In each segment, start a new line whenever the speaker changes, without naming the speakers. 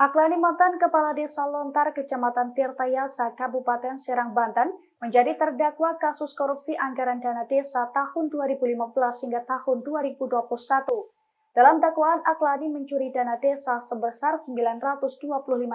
Aklani mantan kepala desa Lontar, Kecamatan Tirtayasa, Kabupaten Serang, Banten, menjadi terdakwa kasus korupsi anggaran dana desa tahun 2015 hingga tahun 2021. Dalam dakwaan, Aklani mencuri dana desa sebesar 925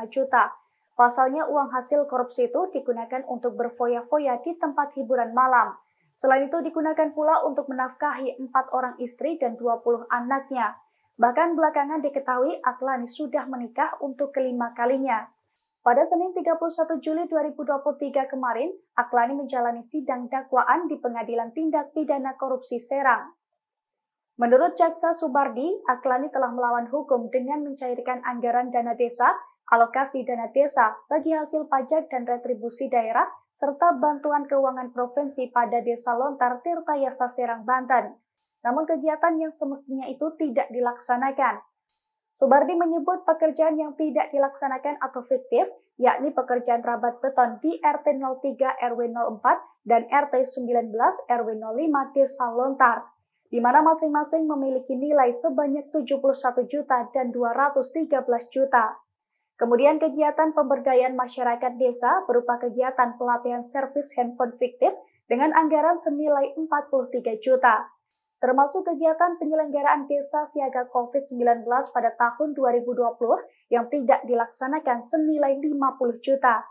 juta. Pasalnya, uang hasil korupsi itu digunakan untuk berfoya-foya di tempat hiburan malam. Selain itu, digunakan pula untuk menafkahi empat orang istri dan 20 anaknya. Bahkan belakangan diketahui Aklani sudah menikah untuk kelima kalinya. Pada Senin 31 Juli 2023 kemarin, Aklani menjalani sidang dakwaan di Pengadilan Tindak Pidana Korupsi Serang. Menurut Jaksa Subardi, Aklani telah melawan hukum dengan mencairkan anggaran dana desa, alokasi dana desa bagi hasil pajak dan retribusi daerah, serta bantuan keuangan provinsi pada desa Lontar Tirta Yasa Serang, Banten namun kegiatan yang semestinya itu tidak dilaksanakan. Subardi menyebut pekerjaan yang tidak dilaksanakan atau fiktif, yakni pekerjaan rabat beton di RT 03 RW 04 dan RT 19 RW 05 Desa Lontar, di mana masing-masing memiliki nilai sebanyak 71 juta dan 213 juta. Kemudian kegiatan pemberdayaan masyarakat desa berupa kegiatan pelatihan servis handphone fiktif dengan anggaran senilai 43 juta termasuk kegiatan penyelenggaraan desa siaga COVID-19 pada tahun 2020 yang tidak dilaksanakan senilai 50 juta.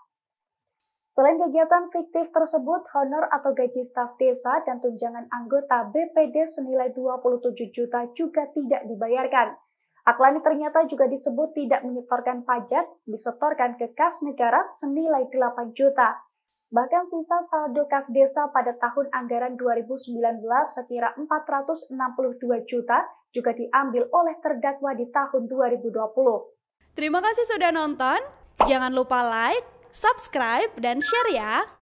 Selain kegiatan fiktif tersebut, honor atau gaji staf desa dan tunjangan anggota BPD senilai 27 juta juga tidak dibayarkan. Aklani ternyata juga disebut tidak menyetorkan pajak, disetorkan ke kas negara senilai 8 juta. Bahkan sisa saldo kas desa pada tahun anggaran 2019 sekira 462 juta juga diambil oleh terdakwa di tahun 2020. Terima kasih sudah nonton. Jangan lupa like, subscribe, dan share ya.